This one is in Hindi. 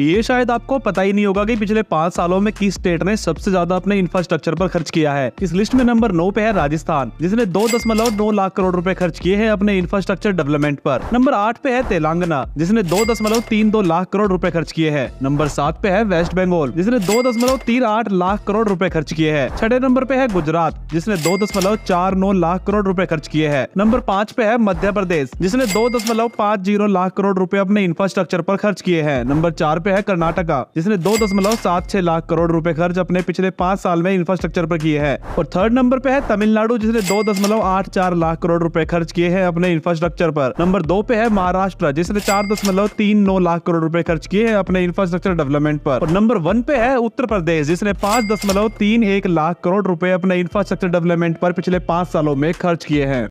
ये शायद आपको पता ही नहीं होगा कि पिछले पाँच सालों में किस स्टेट ने सबसे ज्यादा अपने इंफ्रास्ट्रक्चर पर खर्च किया है इस लिस्ट में नंबर नौ पे है राजस्थान जिसने दो दशमलव नौ लाख करोड़ रुपए खर्च किए हैं अपने इंफ्रास्ट्रक्चर डेवलपमेंट पर नंबर आठ पे है तेलंगाना जिसने दो दशमलव तीन दो लाख करोड़ रूपए खर्च किए हैं नंबर सात पे है वेस्ट बंगाल जिसने दो दशमलव तीन आठ लाख करोड़ रूपए खर्च किए हैं छठे नंबर पे है गुजरात जिसने दो दशमलव चार नौ लाख करोड़ रूपए खर्च किए हैं नंबर पाँच पे है मध्य प्रदेश जिसने दो दशमलव पाँच जीरो लाख करोड़ रूपए अपने इंफ्रास्ट्रक्चर पर खर्च किए हैं नंबर चार पे है कर्नाटका जिसने दो दशमलव सात छह लाख करोड़ रूपए खर्च अपने पिछले पाँच साल में इंफ्रास्ट्रक्चर पर किए हैं और थर्ड नंबर पे है तमिलनाडु जिसने दो दशमलव आठ चार लाख करोड़ रूपए खर्च किए हैं अपने इंफ्रास्ट्रक्चर पर नंबर दो पे है महाराष्ट्र जिसने चार दशमलव तीन नौ लाख करोड़ रूपए खर्च किए हैं अपने इंफ्रास्ट्रक्चर डेवलपमेंट पर और नंबर वन पे है उत्तर प्रदेश जिसने पाँच दशमलव तीन एक लाख करोड़ रूपए अपने इंफ्रास्ट्रक्चर डेवलपमेंट पर पिछले पाँच सालों में खर्च किए हैं